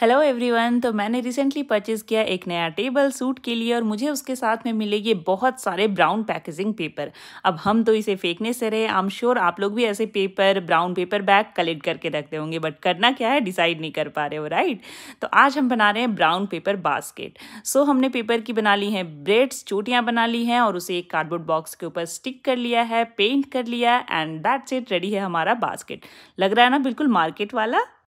hello everyone तो मैंने recently purchase किया एक नया टेबल सूट के लिए और मुझे उसके साथ में मिले ये बहुत सारे ब्राउन पैकेजिंग पेपर अब हम तो इसे फेंकने से रहे आई एम श्योर आप लोग भी ऐसे paper brown paper bag collect करके रखते होंगे बट करना क्या है डिसाइड नहीं कर पा रहे हो राइट तो आज हम बना रहे हैं brown paper basket so so, हमने पेपर की बना ली है ब्रेड्स चोटियाँ बना ली हैं और उसे एक कार्डबोर्ड बॉक्स के ऊपर स्टिक कर लिया है पेंट कर लिया एंड दैट्स इट रेडी है हमारा बास्केट लग रहा है ना बिल्कुल मार्केट वाला